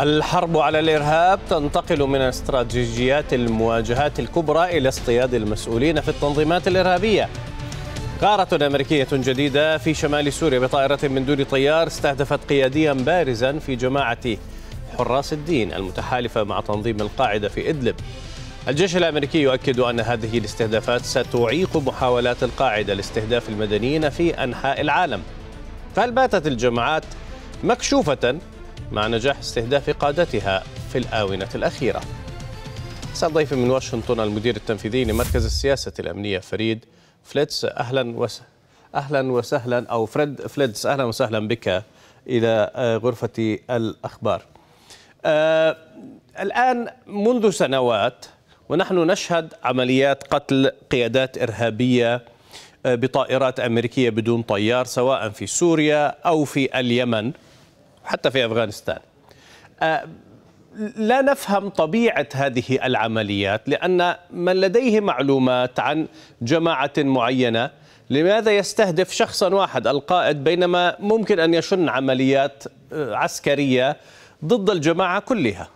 الحرب على الارهاب تنتقل من استراتيجيات المواجهات الكبرى الى اصطياد المسؤولين في التنظيمات الارهابيه. غارة أمريكية جديدة في شمال سوريا بطائرة من دون طيار استهدفت قياديا بارزا في جماعة حراس الدين المتحالفة مع تنظيم القاعدة في إدلب الجيش الأمريكي يؤكد أن هذه الاستهدافات ستعيق محاولات القاعدة لاستهداف المدنيين في أنحاء العالم فهل باتت الجماعات مكشوفة مع نجاح استهداف قادتها في الآونة الأخيرة سأل ضيفي من واشنطن المدير التنفيذي لمركز السياسة الأمنية فريد فليتس أهلا وسهلا أهلا وسهلا أو فريد فليتس أهلا وسهلا بك إلى آه، غرفة الأخبار آه الآن منذ سنوات ونحن نشهد عمليات قتل قيادات إرهابية آه، بطائرات أمريكية بدون طيار سواء في سوريا أو في اليمن حتى في أفغانستان آه، لا نفهم طبيعة هذه العمليات لأن من لديه معلومات عن جماعة معينة لماذا يستهدف شخصا واحد القائد بينما ممكن أن يشن عمليات آه، عسكرية ضد الجماعة كلها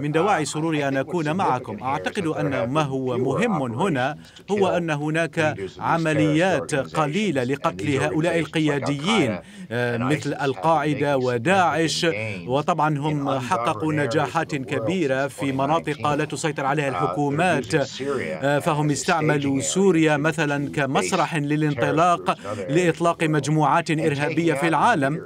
من دواعي um, سروري أن أكون معكم أعتقد أن ما هو مهم هنا هو أن هناك عمليات قليلة لقتل هؤلاء القياديين آه، مثل القاعدة وداعش وطبعا هم حققوا نجاحات كبيرة في مناطق لا تسيطر عليها uh, الحكومات آه، فهم استعملوا سوريا مثلا كمسرح للانطلاق لإطلاق مجموعات إرهابية في العالم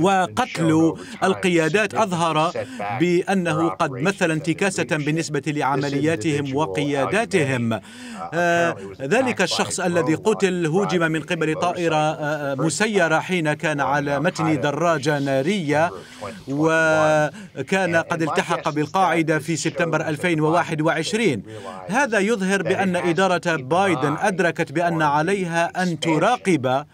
وقتل القيادات أظهر بأنه قد مثل انتكاسة بالنسبة لعملياتهم وقياداتهم آه، uh, ذلك الشخص الذي قتل هوجم من قبل طائرة آه، مسيرة حين كان على متن دراجة نارية وكان قد التحق بالقاعدة في سبتمبر 2021 هذا يظهر بأن إدارة بايدن أدركت بأن عليها أن تراقب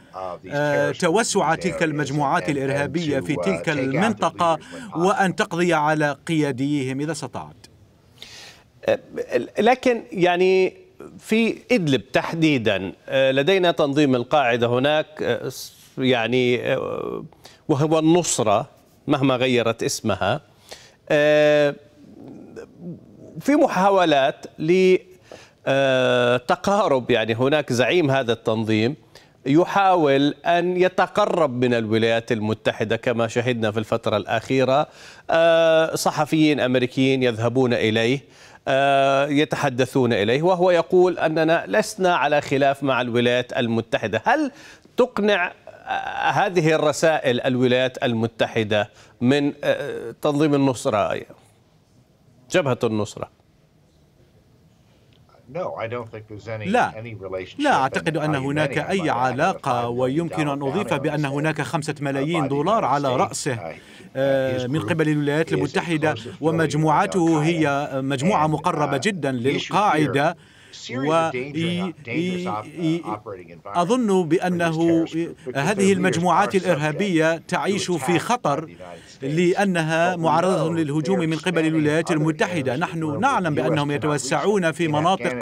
آه، توسع تلك المجموعات الإرهابية في uh, تلك المنطقة وأن تقضي على قياديهم إذا استطعت أه، لكن يعني في إدلب تحديدا أه، لدينا تنظيم القاعدة هناك يعني وهو النصرة مهما غيرت اسمها في محاولات لتقارب يعني هناك زعيم هذا التنظيم يحاول أن يتقرب من الولايات المتحدة كما شهدنا في الفترة الأخيرة آه، صحفيين أمريكيين يذهبون إليه آه، يتحدثون إليه وهو يقول أننا لسنا على خلاف مع الولايات المتحدة هل تقنع هذه الرسائل الولايات المتحدة من آه، تنظيم النصرة جبهة النصرة لا لا أعتقد أن هناك أي علاقة ويمكن أن أضيف بأن هناك خمسة ملايين دولار على رأسه آه، من قبل الولايات المتحدة ومجموعته هي مجموعة مقربة جدا للقاعدة وأظن uh, بأنه هذه المجموعات الإرهابية تعيش في خطر لأنها معرضة للهجوم من قبل الولايات المتحدة نحن نعلم بأنهم يتوسعون في مناطق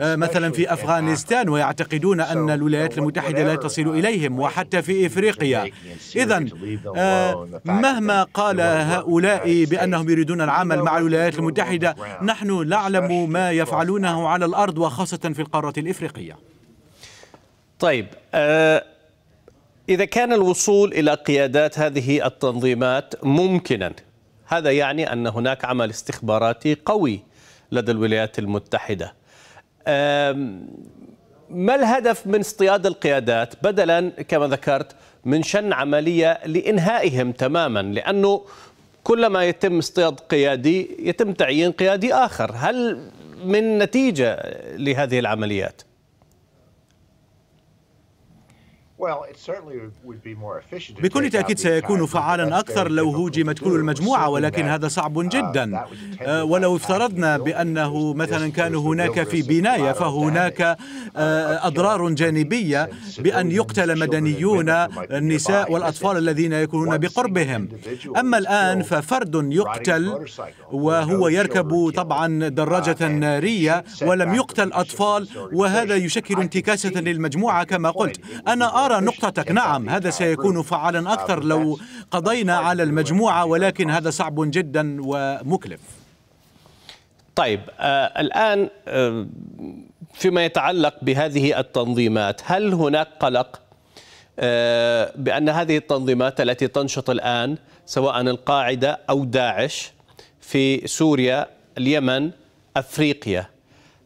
آه، مثلا في أفغانستان ويعتقدون أن الولايات المتحدة لا تصل إليهم وحتى في إفريقيا إذا آه، مهما قال هؤلاء بأنهم يريدون العمل مع الولايات المتحدة نحن نعلم ما يفعلونه على الأرض الأرض وخاصة في القارة الإفريقية طيب آه إذا كان الوصول إلى قيادات هذه التنظيمات ممكنا هذا يعني أن هناك عمل استخباراتي قوي لدى الولايات المتحدة ما الهدف من اصطياد القيادات بدلا كما ذكرت من شن عملية لإنهائهم تماما لأنه كلما يتم اصطياد قيادي يتم تعيين قيادي آخر هل من نتيجة لهذه العمليات بكل تأكيد سيكون فعالا أكثر لو هوجمت كل المجموعة ولكن هذا صعب uh, جدا آه، ولو افترضنا بأنه مثلا كان هناك في بناية فهناك آه، uh, أضرار جانبية بأن يقتل مدنيون النساء والأطفال الذين يكونون بقربهم أما الآن ففرد يقتل وهو يركب طبعا دراجة uh, نارية ولم يقتل أطفال وهذا يشكل انتكاسة للمجموعة كما قلت أنا أرى أرى نقطتك نعم هذا سيكون فعالا أكثر لو قضينا على المجموعة ولكن هذا صعب جدا ومكلف طيب آه الآن آه، فيما يتعلق بهذه التنظيمات هل هناك قلق آه، بأن هذه التنظيمات التي تنشط الآن سواء القاعدة أو داعش في سوريا اليمن أفريقيا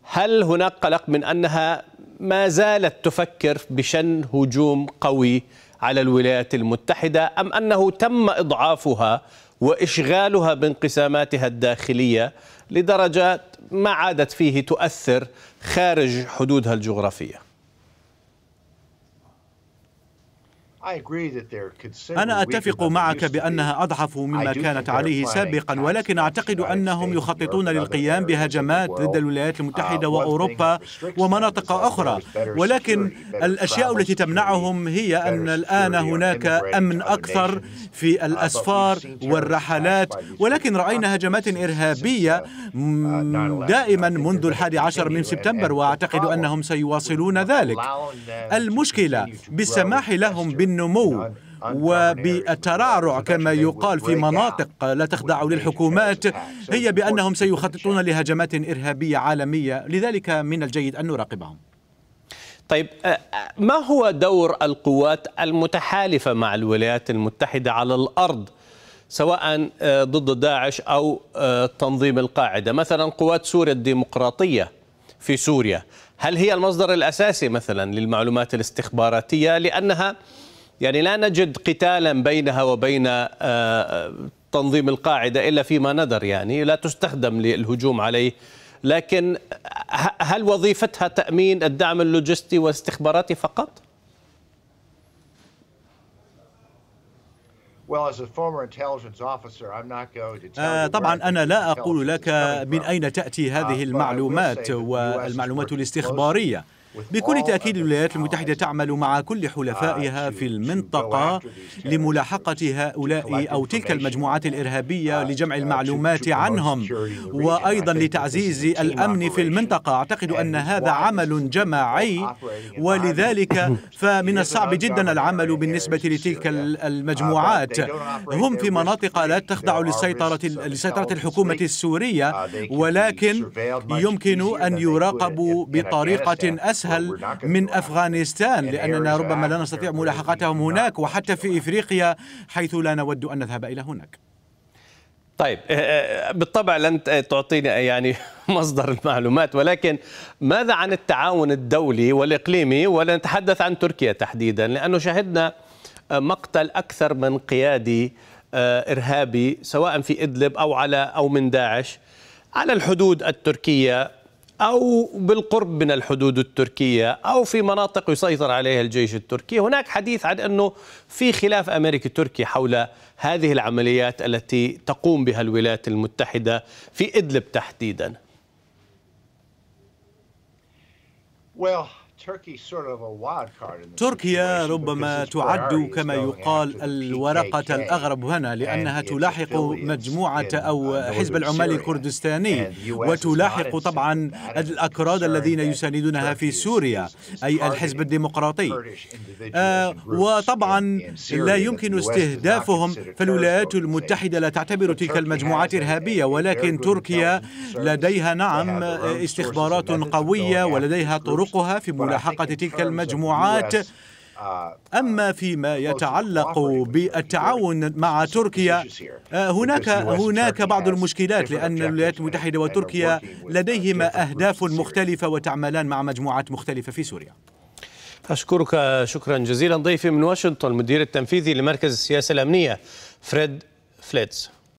هل هناك قلق من أنها ما زالت تفكر بشن هجوم قوي على الولايات المتحدة أم أنه تم إضعافها وإشغالها بانقساماتها الداخلية لدرجة ما عادت فيه تؤثر خارج حدودها الجغرافيه أنا أتفق معك بأنها أضعف مما كانت عليه سابقا ولكن أعتقد أنهم يخططون للقيام بهجمات ضد الولايات uh, المتحدة وأوروبا ومناطق أخرى ولكن الأشياء التي تمنعهم هي أن الآن هناك أمن أكثر في uh, الأسفار والرحلات ولكن رأينا هجمات إرهابية uh, دائما منذ الحادي عشر من سبتمبر وأعتقد أنهم سيواصلون ذلك المشكلة بالسماح لهم بالنسبة بالنمو وبالترعرع كما يقال في مناطق لا تخضع للحكومات هي بأنهم سيخططون لهجمات إرهابية عالمية لذلك من الجيد أن نراقبهم طيب ما هو دور القوات المتحالفة مع الولايات المتحدة على الأرض سواء ضد داعش أو تنظيم القاعدة مثلا قوات سوريا الديمقراطية في سوريا هل هي المصدر الأساسي مثلا للمعلومات الاستخباراتية لأنها يعني لا نجد قتالا بينها وبين آه، تنظيم القاعدة إلا فيما ندر يعني لا تستخدم للهجوم عليه لكن هل وظيفتها تأمين الدعم اللوجستي والاستخباراتي فقط؟ آه، طبعا أنا لا أقول لك من أين تأتي هذه uh, المعلومات والمعلومات الاستخبارية بكل تأكيد الولايات المتحدة تعمل مع كل حلفائها في المنطقة لملاحقة هؤلاء أو تلك المجموعات الإرهابية لجمع المعلومات عنهم وأيضا لتعزيز الأمن في المنطقة أعتقد أن هذا عمل جماعي ولذلك فمن الصعب جدا العمل بالنسبة لتلك المجموعات هم في مناطق لا تخضع لسيطرة لسيطرة الحكومة السورية ولكن يمكن أن يراقبوا بطريقة أسهل أسهل من أفغانستان لأننا ربما لا نستطيع ملاحقتهم هناك وحتى في إفريقيا حيث لا نود أن نذهب إلى هناك طيب آه، آه، بالطبع لن آه، تعطيني يعني مصدر المعلومات ولكن ماذا عن التعاون الدولي والاقليمي ولنتحدث عن تركيا تحديدا لانه شهدنا مقتل اكثر من قيادي ارهابي سواء في ادلب او على او من داعش على الحدود التركيه أو بالقرب من الحدود التركية أو في مناطق يسيطر عليها الجيش التركي هناك حديث عن أنه في خلاف أمريكي تركي حول هذه العمليات التي تقوم بها الولايات المتحدة في إدلب تحديداً Well, تركيا ربما تعد كما يقال الورقة الأغرب هنا لأنها تلاحق مجموعة أو حزب العمال الكردستاني وتلاحق طبعا الأكراد الذين يساندونها في سوريا أي الحزب الديمقراطي آه، وطبعا لا يمكن استهدافهم فالولايات المتحدة لا تعتبر تلك المجموعات إرهابية ولكن تركيا لديها نعم استخبارات قوية ولديها طرقها في ملاحقة تلك المجموعات uh, أما فيما uh, يتعلق بالتعاون مع تركيا uh, هناك هناك بعض المشكلات لأن الولايات المتحدة وتركيا لديهما أهداف مختلفة وتعملان مع مجموعات مختلفة في سوريا أشكرك شكرا جزيلا ضيفي من واشنطن المدير التنفيذي لمركز السياسة الأمنية فريد فليتز